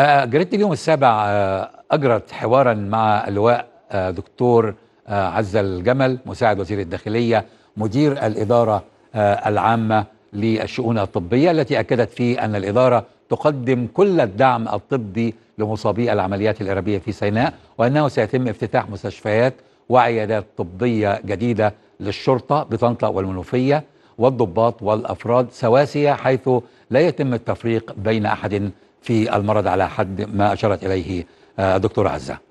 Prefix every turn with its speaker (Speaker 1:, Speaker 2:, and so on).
Speaker 1: جريدة اليوم السابع آه، أجرت حوارا مع اللواء آه، دكتور آه، عز الجمل مساعد وزير الداخلية مدير الإدارة العامة للشؤون الطبية التي أكدت فيه أن الإدارة تقدم كل الدعم الطبي لمصابي العمليات الإرهابية في سيناء وأنه سيتم افتتاح مستشفيات وعيادات طبية جديدة للشرطة بطنطا والمنوفية والضباط والأفراد سواسية حيث لا يتم التفريق بين أحد في المرض على حد ما أشارت إليه آه، الدكتوره عزة